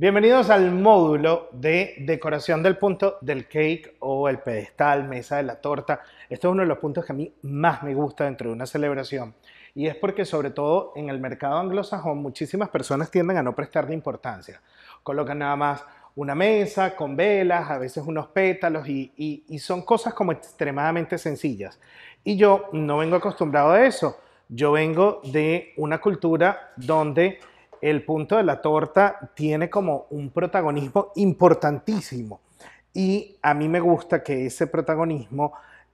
Bienvenidos al módulo de decoración del punto del cake o el pedestal, mesa de la torta. Este es uno de los puntos que a mí más me gusta dentro de una celebración y es porque sobre todo en el mercado anglosajón muchísimas personas tienden a no prestarle importancia. Colocan nada más una mesa con velas, a veces unos pétalos y, y son cosas como extremadamente sencillas. Y yo no vengo acostumbrado a eso. Yo vengo de una cultura donde el punto de la torta tiene como un protagonismo importantísimo. Y a mí me gusta que ese protagonismo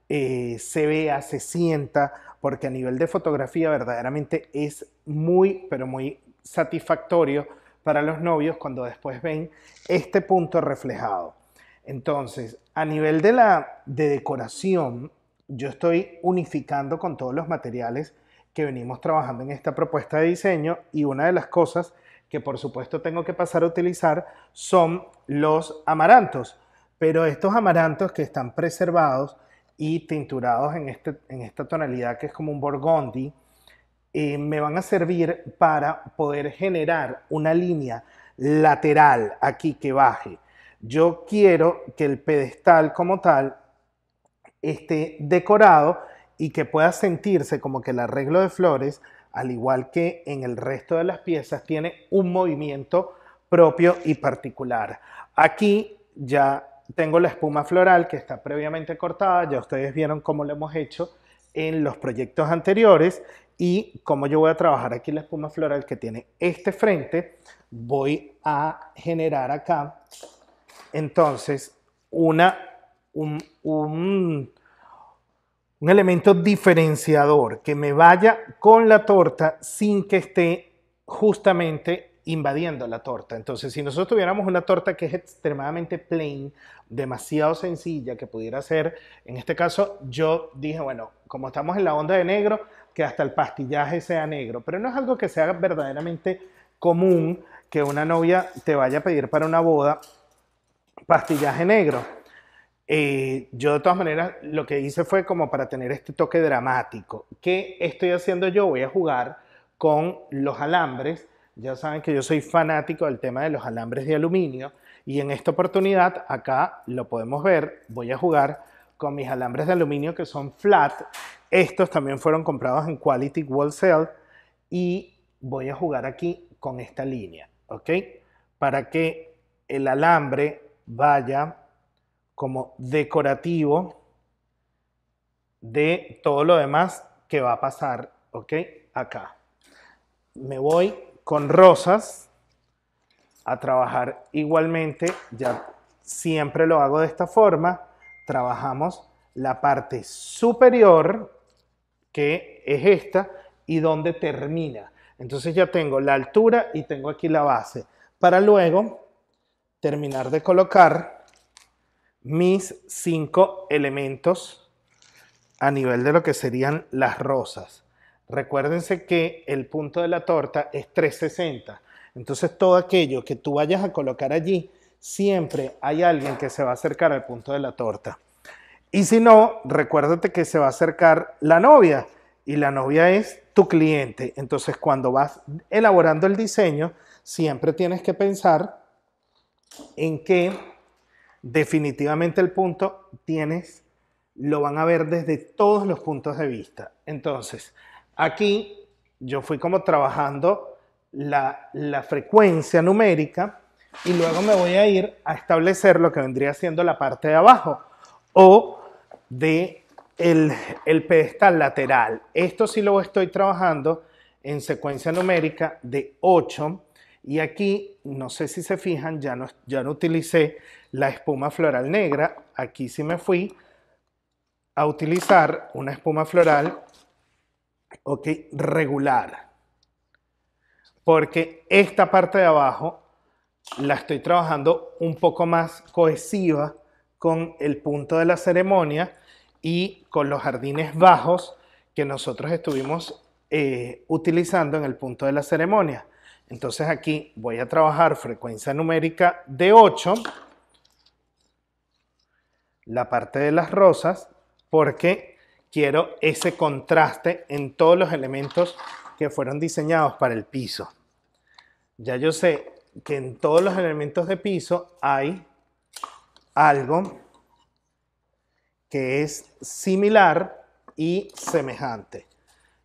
eh, se vea, se sienta, porque a nivel de fotografía verdaderamente es muy, pero muy satisfactorio para los novios cuando después ven este punto reflejado. Entonces, a nivel de la de decoración, yo estoy unificando con todos los materiales que venimos trabajando en esta propuesta de diseño y una de las cosas que por supuesto tengo que pasar a utilizar son los amarantos, pero estos amarantos que están preservados y tinturados en, este, en esta tonalidad que es como un Borgondi, eh, me van a servir para poder generar una línea lateral aquí que baje. Yo quiero que el pedestal como tal esté decorado y que pueda sentirse como que el arreglo de flores, al igual que en el resto de las piezas, tiene un movimiento propio y particular. Aquí ya tengo la espuma floral que está previamente cortada, ya ustedes vieron cómo lo hemos hecho en los proyectos anteriores y como yo voy a trabajar aquí la espuma floral que tiene este frente, voy a generar acá entonces una, un un elemento diferenciador que me vaya con la torta sin que esté justamente invadiendo la torta. Entonces, si nosotros tuviéramos una torta que es extremadamente plain, demasiado sencilla, que pudiera ser, en este caso, yo dije, bueno, como estamos en la onda de negro, que hasta el pastillaje sea negro, pero no es algo que sea verdaderamente común que una novia te vaya a pedir para una boda pastillaje negro. Eh, yo de todas maneras lo que hice fue como para tener este toque dramático. ¿Qué estoy haciendo yo? Voy a jugar con los alambres. Ya saben que yo soy fanático del tema de los alambres de aluminio y en esta oportunidad acá lo podemos ver. Voy a jugar con mis alambres de aluminio que son flat. Estos también fueron comprados en Quality Wholesale y voy a jugar aquí con esta línea, ¿ok? Para que el alambre vaya como decorativo de todo lo demás que va a pasar, ¿ok? Acá. Me voy con rosas a trabajar igualmente, ya siempre lo hago de esta forma, trabajamos la parte superior, que es esta, y donde termina. Entonces ya tengo la altura y tengo aquí la base, para luego terminar de colocar mis cinco elementos a nivel de lo que serían las rosas. Recuérdense que el punto de la torta es 360. Entonces todo aquello que tú vayas a colocar allí, siempre hay alguien que se va a acercar al punto de la torta. Y si no, recuérdate que se va a acercar la novia y la novia es tu cliente. Entonces cuando vas elaborando el diseño, siempre tienes que pensar en que definitivamente el punto tienes, lo van a ver desde todos los puntos de vista. Entonces, aquí yo fui como trabajando la, frecuencia numérica y luego me voy a ir a establecer lo que vendría siendo la parte de abajo o de el, pedestal lateral. Esto sí lo estoy trabajando en secuencia numérica de 8 y aquí, no sé si se fijan, ya no, ya no utilicé la espuma floral negra, aquí sí me fui a utilizar una espuma floral, ok, regular. Porque esta parte de abajo la estoy trabajando un poco más cohesiva con el punto de la ceremonia y con los jardines bajos que nosotros estuvimos eh, utilizando en el punto de la ceremonia. Entonces aquí voy a trabajar frecuencia numérica de 8 la parte de las rosas porque quiero ese contraste en todos los elementos que fueron diseñados para el piso. Ya yo sé que en todos los elementos de piso hay algo que es similar y semejante.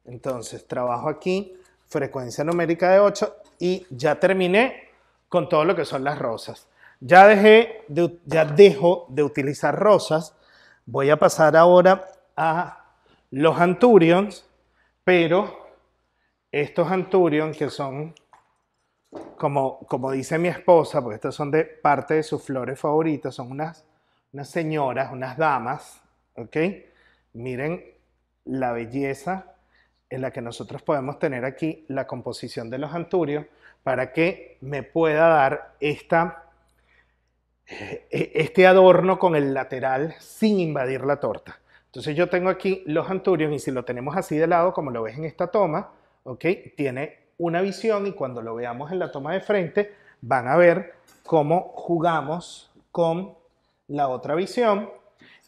Entonces trabajo aquí frecuencia numérica de 8 y ya terminé con todo lo que son las rosas. Ya dejé, de, ya dejo de utilizar rosas. Voy a pasar ahora a los Anturions, pero estos Anturions que son, como, como dice mi esposa, porque estos son de parte de sus flores favoritas, son unas, unas señoras, unas damas, ¿ok? Miren la belleza en la que nosotros podemos tener aquí la composición de los anturios para que me pueda dar esta e-, este adorno con el lateral sin invadir la torta. Entonces yo tengo aquí los anturios y si lo tenemos así de lado, como lo ves en esta toma, ¿ok? Tiene una visión y cuando lo veamos en la toma de frente van a ver cómo jugamos con la otra visión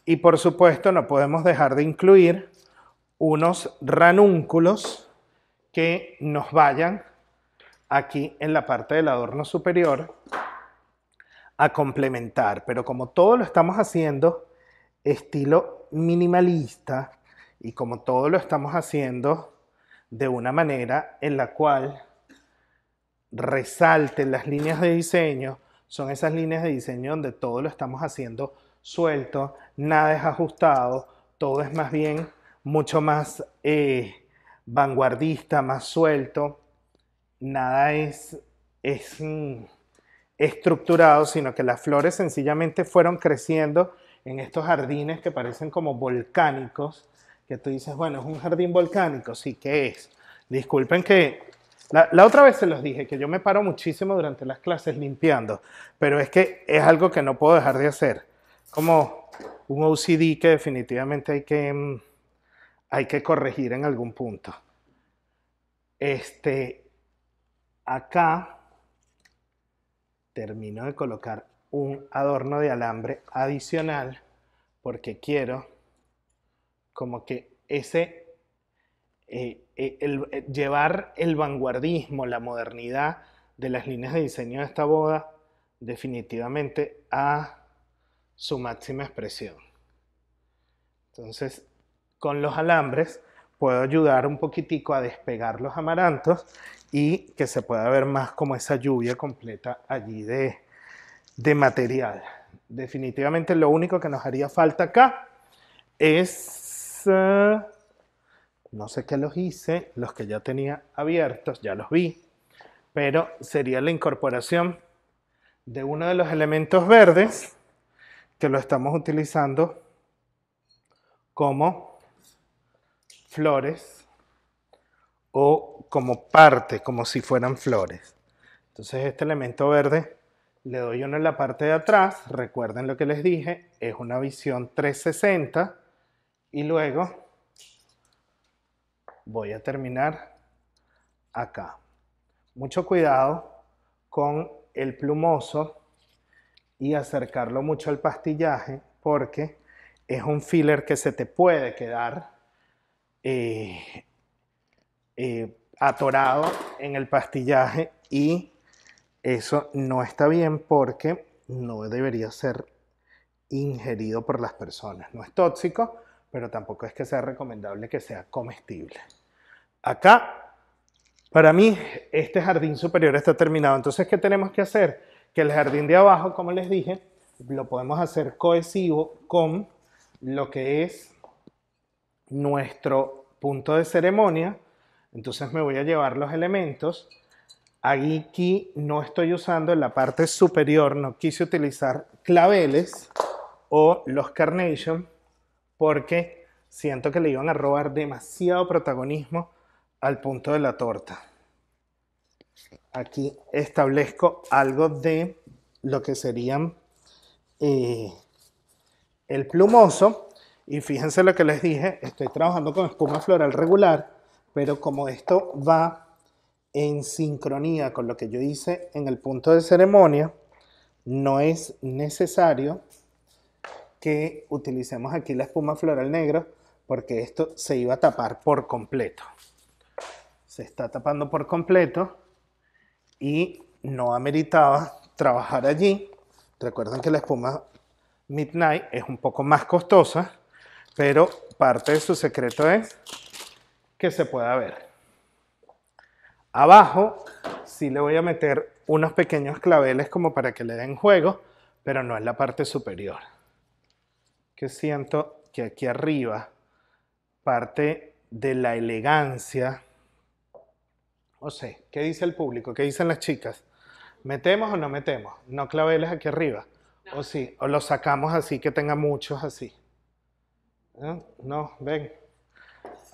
y por supuesto no podemos dejar de incluir unos ranúnculos que nos vayan aquí en la parte del adorno superior a complementar. Pero como todo lo estamos haciendo estilo minimalista y como todo lo estamos haciendo de una manera en la cual resalten las líneas de diseño, son esas líneas de diseño donde todo lo estamos haciendo suelto, nada es ajustado, todo es más bien mucho más eh, vanguardista, más suelto, nada es, es mm, estructurado, sino que las flores sencillamente fueron creciendo en estos jardines que parecen como volcánicos, que tú dices, bueno, es un jardín volcánico, sí, que es? Disculpen que la, la, otra vez se los dije que yo me paro muchísimo durante las clases limpiando, pero es que es algo que no puedo dejar de hacer. Como un OCD que definitivamente hay que, mm, hay que corregir en algún punto. Este, acá termino de colocar un adorno de alambre adicional porque quiero como que ese eh, eh, eh, llevar el vanguardismo, la modernidad de las líneas de diseño de esta boda definitivamente a su máxima expresión. Entonces, con los alambres puedo ayudar un poquitico a despegar los amarantos y que se pueda ver más como esa lluvia completa allí de, material. Definitivamente lo único que nos haría falta acá es... Eh, no sé qué los hice, los que ya tenía abiertos, ya los vi, pero sería la incorporación de uno de los elementos verdes que lo estamos utilizando como flores o como parte, como si fueran flores. Entonces este elemento verde le doy uno en la parte de atrás, recuerden lo que les dije, es una visión 360 y luego voy a terminar acá. Mucho cuidado con el plumoso y acercarlo mucho al pastillaje porque es un filler que se te puede quedar eh, eh, atorado en el pastillaje y eso no está bien porque no debería ser ingerido por las personas. No es tóxico, pero tampoco es que sea recomendable que sea comestible. Acá, para mí, este jardín superior está terminado. Entonces, ¿qué tenemos que hacer? Que el jardín de abajo, como les dije, lo podemos hacer cohesivo con lo que es nuestro punto de ceremonia, entonces me voy a llevar los elementos. Aquí no estoy usando en la parte superior, no quise utilizar claveles o los carnation porque siento que le iban a robar demasiado protagonismo al punto de la torta. Aquí establezco algo de lo que serían eh, el plumoso y fíjense lo que les dije, estoy trabajando con espuma floral regular, pero como esto va en sincronía con lo que yo hice en el punto de ceremonia, no es necesario que utilicemos aquí la espuma floral negra porque esto se iba a tapar por completo. Se está tapando por completo y no ameritaba trabajar allí. Recuerden que la espuma Midnight es un poco más costosa pero parte de su secreto es que se pueda ver. Abajo sí le voy a meter unos pequeños claveles como para que le den juego, pero no en la parte superior. Que siento que aquí arriba parte de la elegancia. O sé, ¿qué dice el público? ¿Qué dicen las chicas? ¿Metemos o no metemos? No claveles aquí arriba. O sí, o los sacamos así que tenga muchos así. ¿Eh? No, ven.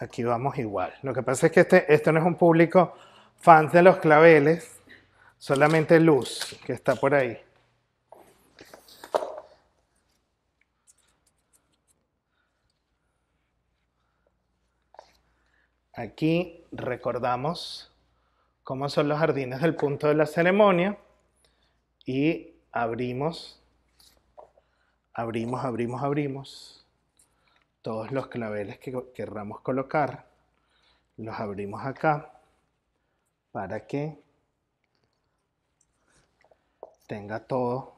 Aquí vamos igual. Lo que pasa es que este, este no es un público fan de los claveles, solamente Luz, que está por ahí. Aquí recordamos cómo son los jardines del punto de la ceremonia y abrimos, abrimos, abrimos, abrimos todos los claveles que querramos colocar, los abrimos acá para que tenga todo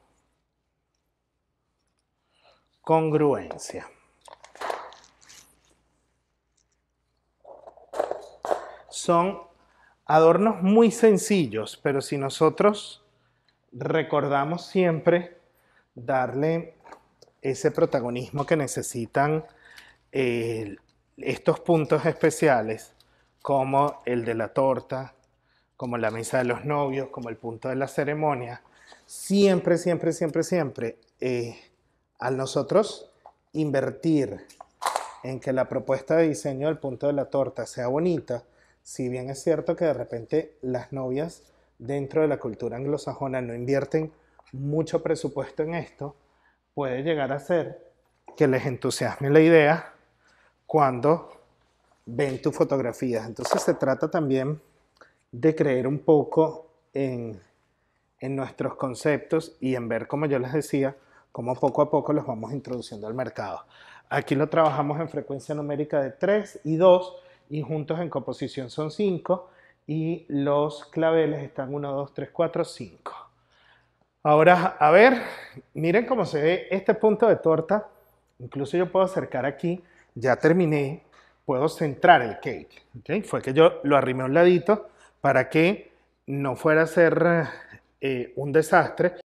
congruencia. Son adornos muy sencillos, pero si nosotros recordamos siempre darle ese protagonismo que necesitan estos puntos especiales, como el de la torta, como la misa de los novios, como el punto de la ceremonia, siempre, siempre, siempre, siempre, eh, al nosotros invertir en que la propuesta de diseño del punto de la torta sea bonita, si bien es cierto que de repente las novias dentro de la cultura anglosajona no invierten mucho presupuesto en esto, puede llegar a ser que les entusiasme la idea cuando ven tus fotografías. Entonces se trata también de creer un poco en, nuestros conceptos y en ver, como yo les decía, cómo poco a poco los vamos introduciendo al mercado. Aquí lo trabajamos en frecuencia numérica de 3 y 2 y juntos en composición son 5 y los claveles están 1, 2, 3, 4, 5. Ahora, a ver, miren cómo se ve este punto de torta. Incluso yo puedo acercar aquí ya terminé, puedo centrar el cake. Fue que yo lo arrimé a un ladito para que no fuera a ser eh, un desastre.